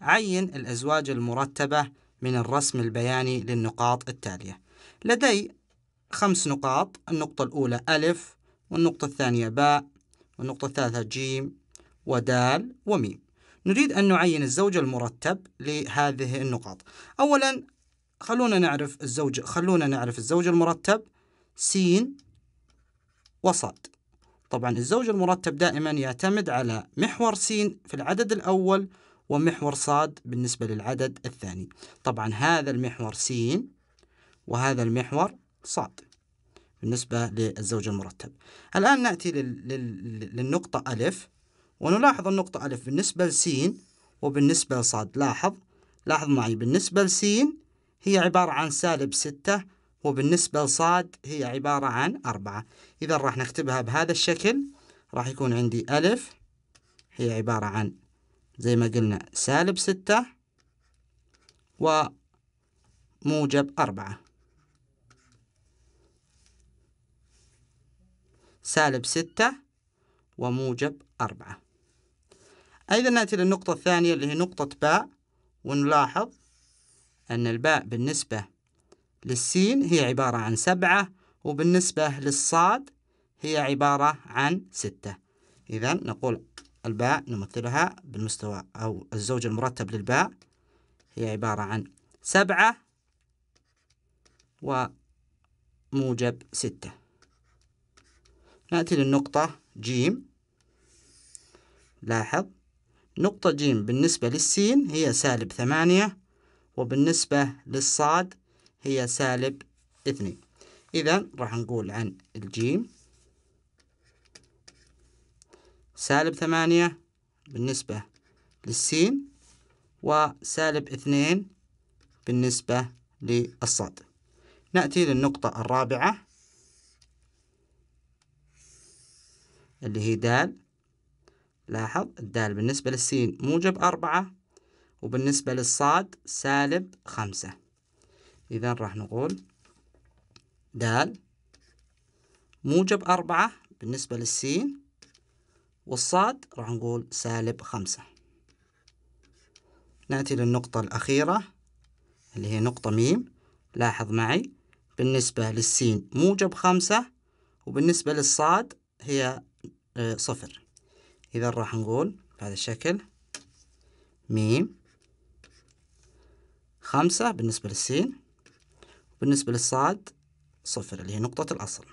عين الأزواج المرتبة من الرسم البياني للنقاط التالية لدي خمس نقاط النقطة الأولى ألف والنقطة الثانية باء والنقطة الثالثة جيم ودال وميم نريد أن نعين الزوج المرتب لهذه النقاط أولا خلونا نعرف الزوج خلونا نعرف الزوج المرتب س وصاد طبعا الزوج المرتب دائما يعتمد على محور س في العدد الأول ومحور صاد بالنسبة للعدد الثاني طبعا هذا المحور س وهذا المحور صاد بالنسبة للزوج المرتب الآن نأتي للنقطة ألف ونلاحظ النقطة ألف بالنسبة لسين وبالنسبة لصاد لاحظ لاحظ معي بالنسبة لسين هي عبارة عن سالب ستة وبالنسبة لصاد هي عبارة عن أربعة إذا راح نكتبها بهذا الشكل راح يكون عندي ألف هي عبارة عن زي ما قلنا سالب ستة وموجب أربعة سالب ستة وموجب أربعة أيضا نأتي للنقطة الثانية اللي هي نقطة باء ونلاحظ أن الباء بالنسبة للسين هي عبارة عن سبعة وبالنسبة للصاد هي عبارة عن ستة إذا نقول الباء نمثلها بالمستوى أو الزوج المرتب للباء هي عبارة عن سبعة وموجب ستة نأتي للنقطة جيم لاحظ نقطة جيم بالنسبة للسين هي سالب ثمانية وبالنسبة للصاد هي سالب اثنين إذا راح نقول عن الجيم سالب ثمانية بالنسبة للسين وسالب اثنين بالنسبة للصاد نأتي للنقطة الرابعة اللي هي دال لاحظ الدال بالنسبة للسين موجب أربعة وبالنسبة للصاد سالب خمسة إذا راح نقول دال موجب أربعة بالنسبة للسين والصاد راح نقول سالب خمسة نأتي للنقطة الأخيرة اللي هي نقطة ميم لاحظ معي بالنسبة للسين موجب خمسة وبالنسبة للصاد هي آه، صفر إذا راح نقول بهذا الشكل ميم خمسة بالنسبة للسين وبالنسبة للصاد صفر اللي هي نقطة الأصل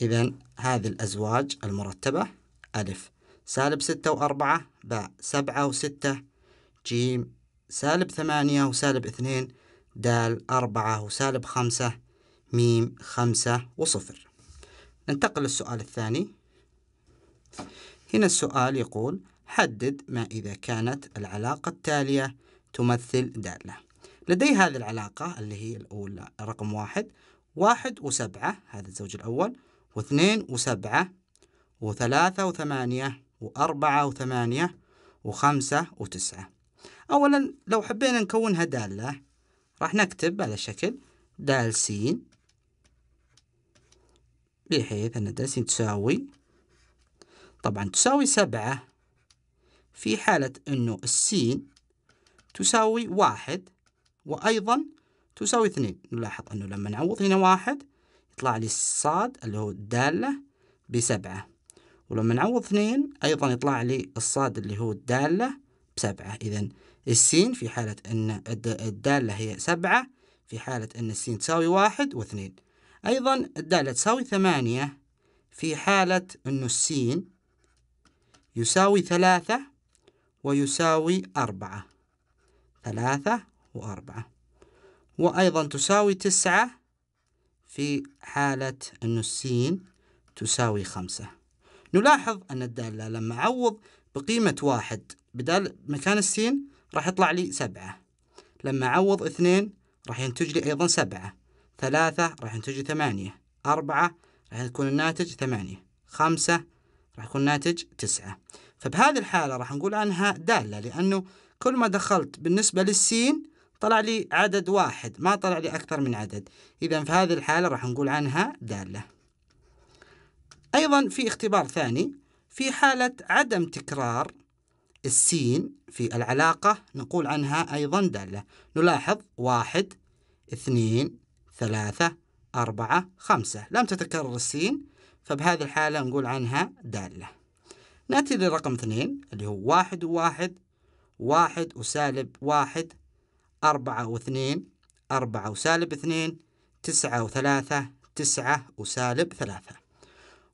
إذا هذه الأزواج المرتبة ألف سالب ستة وأربعة باء سبعة وستة جيم سالب ثمانية وسالب اثنين دال أربعة وسالب خمسة ميم خمسة وصفر ننتقل للسؤال الثاني هنا السؤال يقول حدد ما إذا كانت العلاقة التالية تمثل دالة لدي هذه العلاقة اللي هي الأولى رقم واحد واحد وسبعة هذا الزوج الأول واثنين وسبعة وثلاثة وثمانية وأربعة وثمانية وخمسة وتسعة أولا لو حبينا نكونها دالة راح نكتب على شكل دال سين بحيث أن دال سين تساوي طبعا تساوي سبعة في حالة أنه السين تساوي واحد وأيضا تساوي اثنين نلاحظ أنه لما نعوض هنا واحد يطلع لي الصاد اللي هو الدالة بسبعة ولما نعوض اثنين أيضا يطلع لي الصاد اللي هو الدالة بسبعة إذا السين في حالة أن الدالة هي سبعة في حالة أن السين تساوي واحد واثنين أيضا الدالة تساوي ثمانية في حالة أن السين يساوي ثلاثة ويساوي أربعة ثلاثة وأربعة وأيضا تساوي تسعة في حالة أن السين تساوي خمسة نلاحظ أن الدالة لما أعوض بقيمة واحد بدال مكان السين راح يطلع لي سبعة لما أعوض اثنين راح ينتج لي أيضا سبعة ثلاثة راح ينتج لي ثمانية أربعة راح يكون الناتج ثمانية خمسة راح يكون الناتج تسعة فبهذه الحالة راح نقول عنها دالة لأنه كل ما دخلت بالنسبة للسين طلع لي عدد واحد ما طلع لي أكثر من عدد إذا في هذه الحالة راح نقول عنها دالة أيضا في اختبار ثاني في حالة عدم تكرار السين في العلاقة نقول عنها أيضا دالة نلاحظ واحد اثنين ثلاثة أربعة خمسة لم تتكرر السين فبهذه الحالة نقول عنها دالة نأتي للرقم اثنين اللي هو واحد وواحد واحد وسالب واحد أربعة واثنين أربعة وسالب اثنين تسعة وثلاثة تسعة وسالب ثلاثة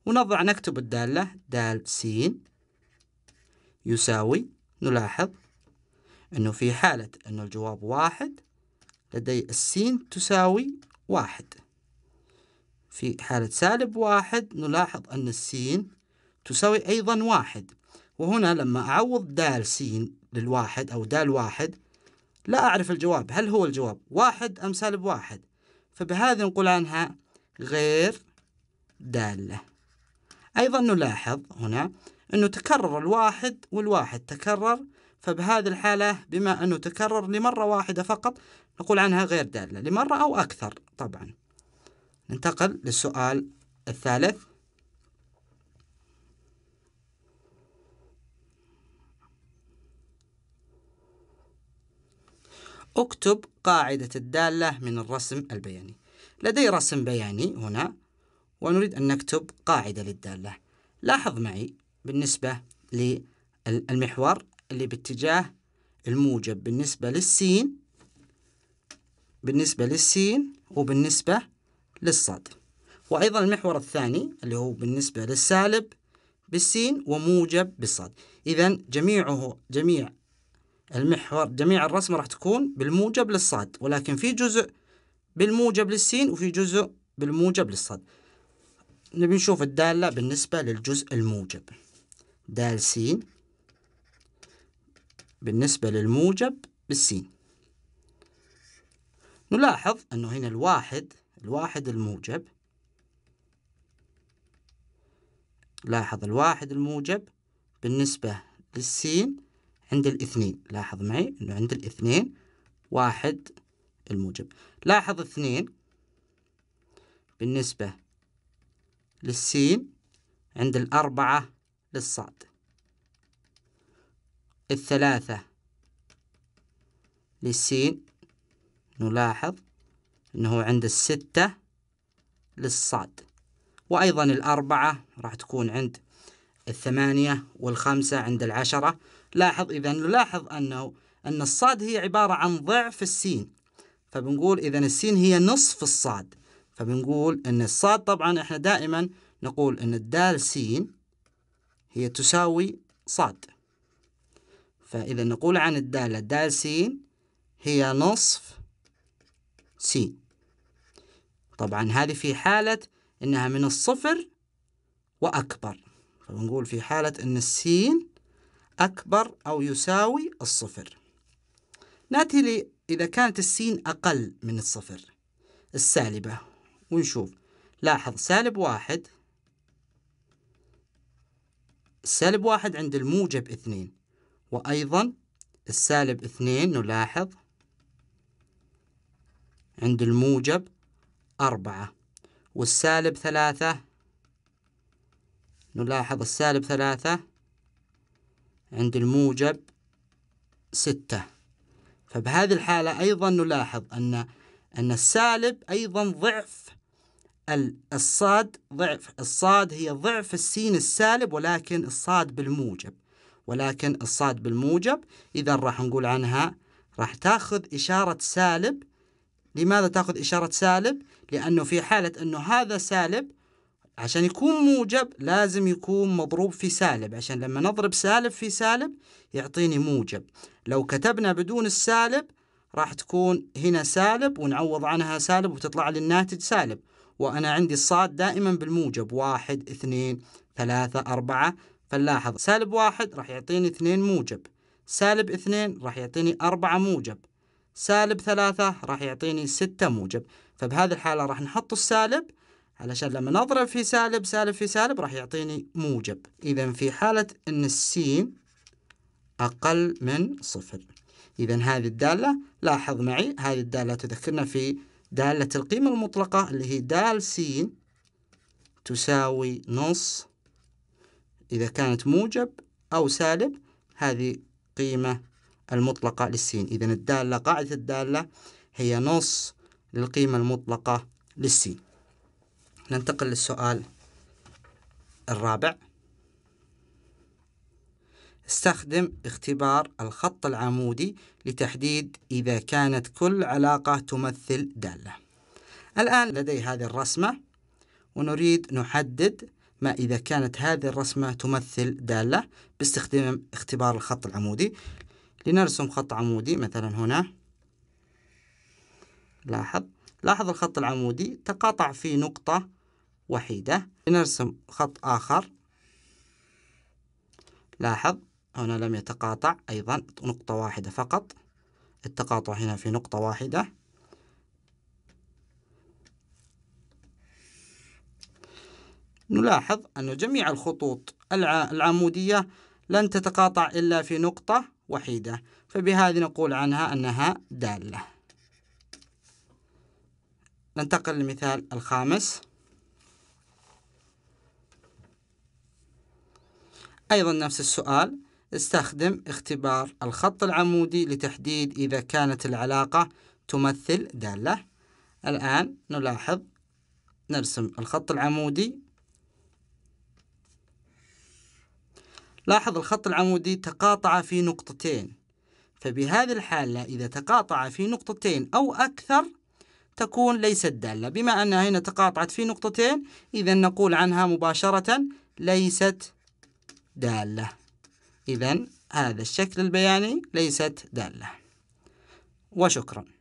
ونضع نكتب الدالة دال س يساوي نلاحظ أنه في حالة أن الجواب واحد لدي السين تساوي واحد في حالة سالب واحد نلاحظ أن السين تساوي أيضا واحد وهنا لما أعوض دال سين للواحد أو دال واحد لا أعرف الجواب هل هو الجواب واحد أم سالب واحد فبهذه نقول عنها غير دالة أيضا نلاحظ هنا أنه تكرر الواحد والواحد تكرر فبهذه الحالة بما أنه تكرر لمرة واحدة فقط نقول عنها غير دالة لمرة أو أكثر طبعا ننتقل للسؤال الثالث اكتب قاعدة الدالة من الرسم البياني لدي رسم بياني هنا ونريد أن نكتب قاعدة للدالة لاحظ معي بالنسبة للمحور اللي باتجاه الموجب بالنسبة للسين بالنسبة للسين وبالنسبة للصاد وأيضا المحور الثاني اللي هو بالنسبة للسالب بالسين وموجب بالصاد إذا جميعه جميع المحور جميع الرسمة راح تكون بالموجب للصاد ولكن في جزء بالموجب للسين وفي جزء بالموجب للصاد نبي نشوف الدالة بالنسبة للجزء الموجب دال سين بالنسبة للموجب بالسين نلاحظ أنه هنا الواحد الواحد الموجب لاحظ الواحد الموجب بالنسبة للسين عند الاثنين لاحظ معي أنه عند الاثنين واحد الموجب لاحظ اثنين بالنسبة للسين عند الأربعة للصاد الثلاثة للسين نلاحظ أنه عند الستة للصاد وأيضا الأربعة راح تكون عند الثمانية والخمسة عند العشرة لاحظ إذا نلاحظ أنه أن الصاد هي عبارة عن ضعف السين فبنقول إذا السين هي نصف الصاد فبنقول أن الصاد طبعا إحنا دائما نقول أن الدال سين هي تساوي صاد فإذا نقول عن الدالة الدال سين هي نصف سين طبعا هذه في حالة أنها من الصفر وأكبر فبنقول في حالة أن السين أكبر أو يساوي الصفر نأتي لي إذا كانت السين أقل من الصفر السالبة ونشوف لاحظ سالب واحد السالب واحد عند الموجب اثنين وأيضا السالب اثنين نلاحظ عند الموجب أربعة والسالب ثلاثة نلاحظ السالب ثلاثة عند الموجب ستة فبهذه الحالة أيضا نلاحظ أن أن السالب أيضا ضعف الصاد ضعف الصاد هي ضعف السين السالب ولكن الصاد بالموجب ولكن الصاد بالموجب إذا راح نقول عنها راح تاخذ إشارة سالب لماذا تاخذ إشارة سالب؟ لأنه في حالة أنه هذا سالب عشان يكون موجب لازم يكون مضروب في سالب عشان لما نضرب سالب في سالب يعطيني موجب لو كتبنا بدون السالب راح تكون هنا سالب ونعوض عنها سالب وتطلع لي الناتج سالب وأنا عندي الصاد دائما بالموجب واحد اثنين ثلاثة أربعة فنلاحظ سالب واحد راح يعطيني اثنين موجب سالب اثنين راح يعطيني أربعة موجب سالب ثلاثة راح يعطيني ستة موجب فبهذه الحالة راح نحط السالب علشان لما نضرب في سالب سالب في سالب راح يعطيني موجب إذا في حالة أن السين أقل من صفر إذا هذه الدالة لاحظ معي هذه الدالة تذكرنا في دالة القيمة المطلقة اللي هي دال سين تساوي نص إذا كانت موجب أو سالب هذه قيمة المطلقة للسين إذا الدالة قاعدة الدالة هي نص للقيمة المطلقة للسين ننتقل للسؤال الرابع استخدم اختبار الخط العمودي لتحديد إذا كانت كل علاقة تمثل دالة الآن لدي هذه الرسمة ونريد نحدد ما إذا كانت هذه الرسمة تمثل دالة باستخدام اختبار الخط العمودي لنرسم خط عمودي مثلا هنا لاحظ لاحظ الخط العمودي تقاطع في نقطة وحيدة لنرسم خط آخر لاحظ هنا لم يتقاطع أيضا نقطة واحدة فقط التقاطع هنا في نقطة واحدة نلاحظ أن جميع الخطوط العمودية لن تتقاطع إلا في نقطة وحيدة فبهذه نقول عنها أنها دالة ننتقل للمثال الخامس أيضا نفس السؤال استخدم اختبار الخط العمودي لتحديد إذا كانت العلاقة تمثل دالة الآن نلاحظ نرسم الخط العمودي لاحظ الخط العمودي تقاطع في نقطتين فبهذه الحالة إذا تقاطع في نقطتين أو أكثر تكون ليست دالة بما أنها هنا تقاطعت في نقطتين إذا نقول عنها مباشرة ليست دالة إذا هذا الشكل البياني ليست دالة وشكرا